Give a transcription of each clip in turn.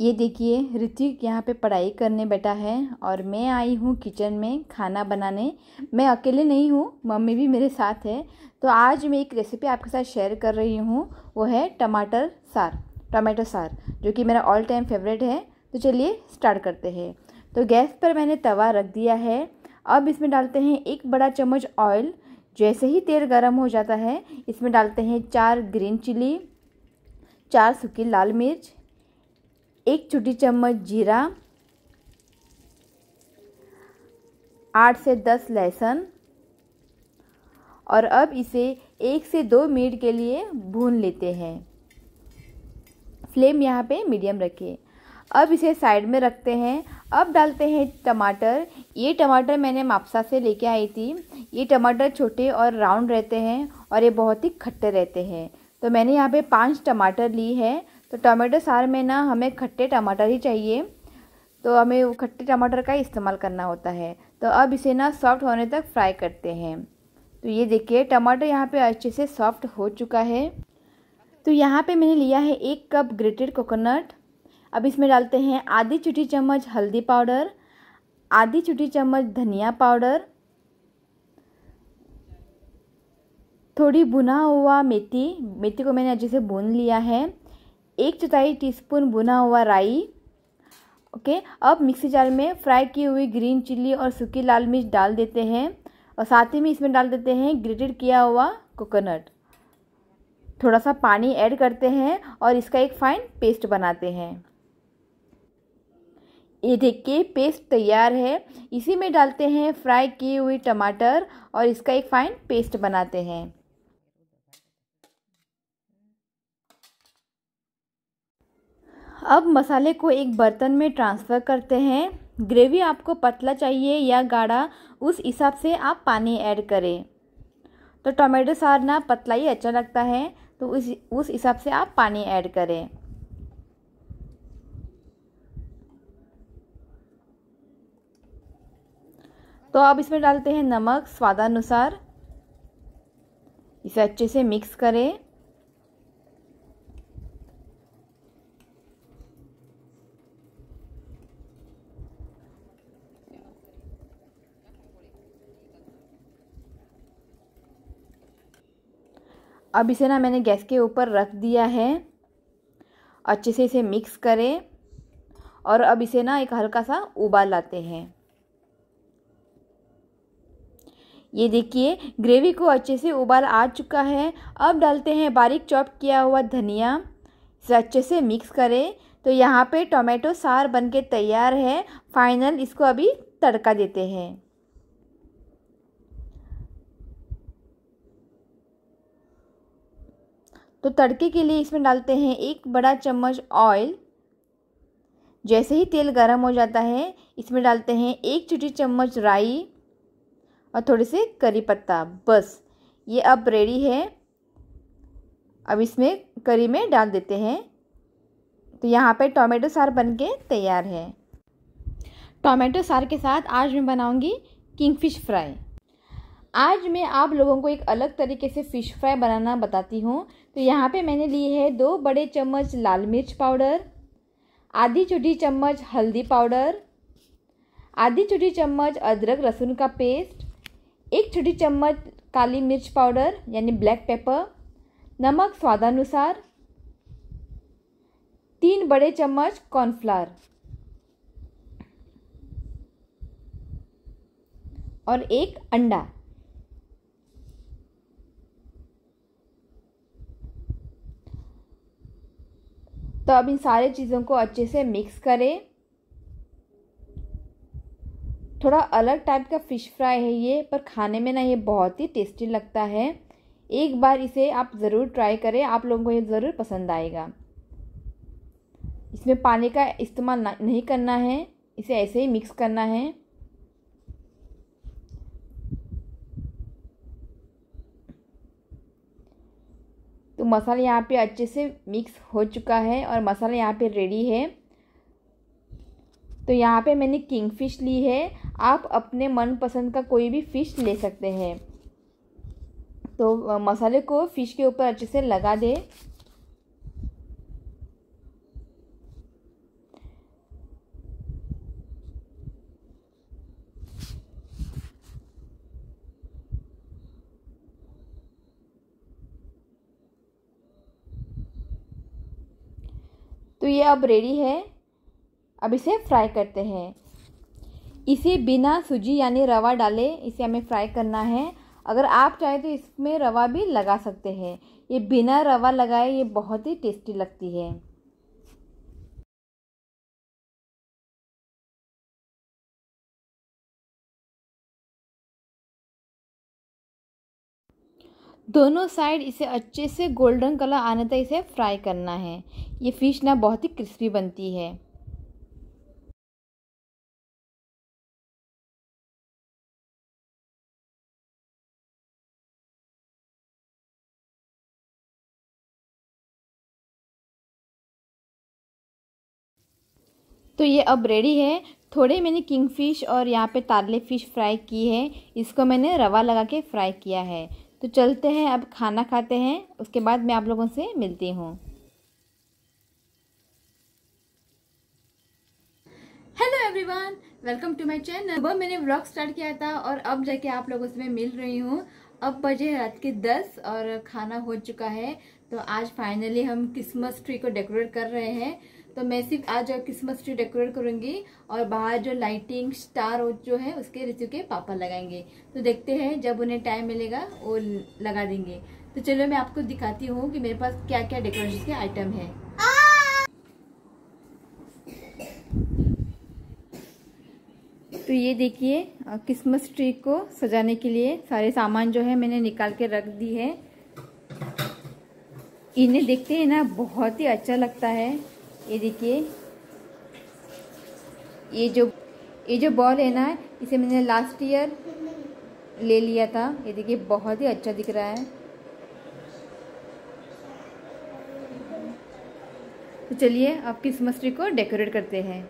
ये देखिए ऋतिक यहाँ पे पढ़ाई करने बैठा है और मैं आई हूँ किचन में खाना बनाने मैं अकेले नहीं हूँ मम्मी भी मेरे साथ है तो आज मैं एक रेसिपी आपके साथ शेयर कर रही हूँ वो है टमाटर सार टमाटो सार जो कि मेरा ऑल टाइम फेवरेट है तो चलिए स्टार्ट करते हैं तो गैस पर मैंने तवा रख दिया है अब इसमें डालते हैं एक बड़ा चम्मच ऑयल जैसे ही तेल गर्म हो जाता है इसमें डालते हैं चार ग्रीन चिली चार सूखी लाल मिर्च एक छोटी चम्मच जीरा आठ से दस लहसुन और अब इसे एक से दो मिनट के लिए भून लेते हैं फ्लेम यहाँ पे मीडियम रखिए अब इसे साइड में रखते हैं अब डालते हैं टमाटर ये टमाटर मैंने मापसा से लेके आई थी ये टमाटर छोटे और राउंड रहते हैं और ये बहुत ही खट्टे रहते हैं तो मैंने यहाँ पे पांच टमाटर ली है तो टमाटो सार में ना हमें खट्टे टमाटर ही चाहिए तो हमें वो खट्टे टमाटर का इस्तेमाल करना होता है तो अब इसे ना सॉफ्ट होने तक फ्राई करते हैं तो ये देखिए टमाटर यहाँ पे अच्छे से सॉफ्ट हो चुका है तो यहाँ पे मैंने लिया है एक कप ग्रेटेड कोकोनट अब इसमें डालते हैं आधी छोटी चम्मच हल्दी पाउडर आधी छोटी चम्मच धनिया पाउडर थोड़ी भुना हुआ मेथी मेथी को मैंने अच्छे से भून लिया है एक चौथाई टीस्पून भुना हुआ राई ओके अब मिक्सी जार में फ्राई की हुई ग्रीन चिल्ली और सूखी लाल मिर्च डाल देते हैं और साथ ही में इसमें डाल देते हैं ग्रेटेड किया हुआ कोकोनट थोड़ा सा पानी ऐड करते हैं और इसका एक फाइन पेस्ट बनाते हैं ये देखिए पेस्ट तैयार है इसी में डालते हैं फ्राई किए हुए टमाटर और इसका एक फाइन पेस्ट बनाते हैं अब मसाले को एक बर्तन में ट्रांसफ़र करते हैं ग्रेवी आपको पतला चाहिए या गाढ़ा उस हिसाब से आप पानी ऐड करें तो टोमेटो सार ना पतला ही अच्छा लगता है तो उस उस हिसाब से आप पानी ऐड करें तो अब इसमें डालते हैं नमक स्वादानुसार इसे अच्छे से मिक्स करें अब इसे ना मैंने गैस के ऊपर रख दिया है अच्छे से इसे मिक्स करें और अब इसे ना एक हल्का सा उबाल लाते हैं ये देखिए ग्रेवी को अच्छे से उबाल आ चुका है अब डालते हैं बारीक चॉप किया हुआ धनिया इसे अच्छे से मिक्स करें तो यहाँ पे टोमेटो सार बनके तैयार है फाइनल इसको अभी तड़का देते हैं तो तड़के के लिए इसमें डालते हैं एक बड़ा चम्मच ऑयल जैसे ही तेल गर्म हो जाता है इसमें डालते हैं एक छोटी चम्मच राई और थोड़े से करी पत्ता बस ये अब रेडी है अब इसमें करी में डाल देते हैं तो यहाँ पे टोमेटो सार बन के तैयार है टोमेटो सार के साथ आज मैं बनाऊँगी किंगफिश फ्राई आज मैं आप लोगों को एक अलग तरीके से फ़िश फ्राई बनाना बताती हूँ तो यहाँ पे मैंने ली है दो बड़े चम्मच लाल मिर्च पाउडर आधी छोटी चम्मच हल्दी पाउडर आधी छोटी चम्मच अदरक लहसुन का पेस्ट एक छोटी चम्मच काली मिर्च पाउडर यानी ब्लैक पेपर नमक स्वादानुसार तीन बड़े चम्मच कॉर्नफ्लावर और एक अंडा तो अब इन सारे चीज़ों को अच्छे से मिक्स करें थोड़ा अलग टाइप का फ़िश फ्राई है ये पर खाने में ना ये बहुत ही टेस्टी लगता है एक बार इसे आप ज़रूर ट्राई करें आप लोगों को ये ज़रूर पसंद आएगा इसमें पानी का इस्तेमाल नहीं करना है इसे ऐसे ही मिक्स करना है तो मसाला यहाँ पे अच्छे से मिक्स हो चुका है और मसाला यहाँ पे रेडी है तो यहाँ पे मैंने किंग फिश ली है आप अपने मनपसंद का कोई भी फ़िश ले सकते हैं तो मसाले को फ़िश के ऊपर अच्छे से लगा दें ये अब रेडी है अब इसे फ्राई करते हैं इसे बिना सूजी यानी रवा डाले इसे हमें फ्राई करना है अगर आप चाहें तो इसमें रवा भी लगा सकते हैं ये बिना रवा लगाए ये बहुत ही टेस्टी लगती है दोनों साइड इसे अच्छे से गोल्डन कलर आने तक इसे फ्राई करना है ये फ़िश ना बहुत ही क्रिस्पी बनती है तो ये अब रेडी है थोड़े मैंने किंग फ़िश और यहाँ पे तारले फ़िश फ्राई की है इसको मैंने रवा लगा के फ्राई किया है तो चलते हैं अब खाना खाते हैं उसके बाद मैं आप लोगों से मिलती हूँ hello everyone welcome to my channel सुबह मैंने व्लॉग स्टार्ट किया था और अब जाके आप लोगों से मैं मिल रही हूँ अब बजे रात के दस और खाना हो चुका है तो आज फाइनली हम क्रिसमस ट्री को डेकोरेट कर रहे हैं तो मैं सिर्फ आज क्रिसमस ट्री डेकोरेट करूंगी और बाहर जो लाइटिंग स्टार जो है उसके ऋतु के पापा लगाएंगे तो देखते हैं जब उन्हें टाइम मिलेगा वो लगा देंगे तो चलो मैं आपको दिखाती हूँ कि मेरे पास क्या क्या डेकोरेशन के आइटम है तो ये देखिए क्रिसमस ट्री को सजाने के लिए सारे सामान जो है मैंने निकाल के रख दी है इन्हें देखते हैं ना बहुत ही अच्छा लगता है ये देखिए ये जो ये जो बॉल है ना इसे मैंने लास्ट ईयर ले लिया था ये देखिए बहुत ही अच्छा दिख रहा है तो चलिए अब क्रिसमस ट्री को डेकोरेट करते हैं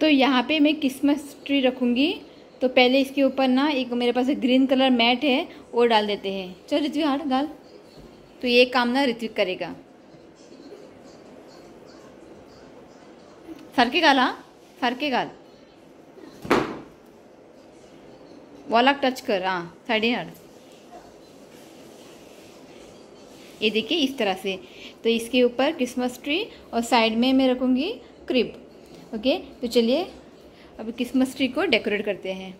तो यहाँ पे मैं क्रिसमस ट्री रखूँगी तो पहले इसके ऊपर ना एक मेरे पास एक ग्रीन कलर मैट है वो डाल देते हैं चल ऋत्विक हाँ डाल तो ये काम ना ऋत्विक करेगा सारकेगाल हां सारके गाल वाला टच कर हाँ साइडीन हाड ये देखिए इस तरह से तो इसके ऊपर क्रिसमस ट्री और साइड में मैं रखूँगी क्रिप ओके तो चलिए अब क्रिसमस ट्री को डेकोरेट करते हैं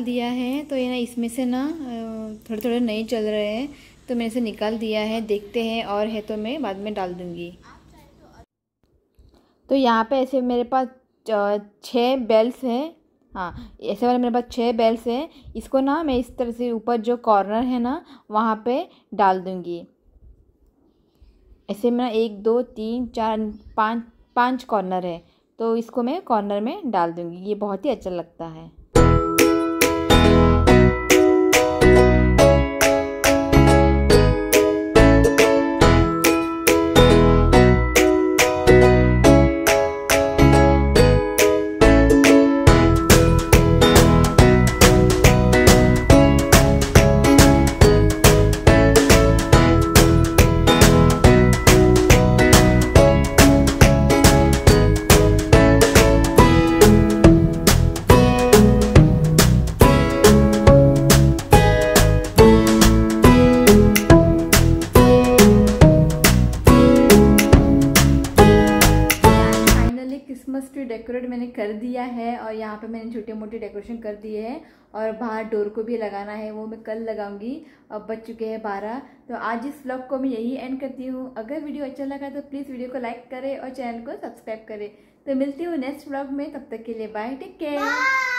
निकाल दिया है तो ये ना इसमें से ना थोड़े थोड़े नए चल रहे हैं तो मैंने इसे निकाल दिया है देखते हैं और है तो मैं बाद में डाल दूँगी तो यहाँ पे ऐसे मेरे पास छः बेल्स हैं हाँ ऐसे वाले मेरे पास छः बेल्स हैं इसको ना मैं इस तरह से ऊपर जो कॉर्नर है ना वहाँ पे डाल दूँगी ऐसे मेरा एक दो तीन चार पाँच पाँच कॉर्नर है तो इसको मैं कॉर्नर में डाल दूँगी ये बहुत ही अच्छा लगता है डेकोरेट मैंने कर दिया है और यहाँ पे मैंने छोटे मोटे डेकोरेशन कर दिए हैं और बाहर डोर को भी लगाना है वो मैं कल लगाऊंगी अब बच चुके हैं बारह तो आज इस व्लॉग को मैं यही एंड करती हूँ अगर वीडियो अच्छा लगा तो प्लीज़ वीडियो को लाइक करें और चैनल को सब्सक्राइब करें तो मिलती हूँ नेक्स्ट व्लॉग में तब तक के लिए बाय टेक केयर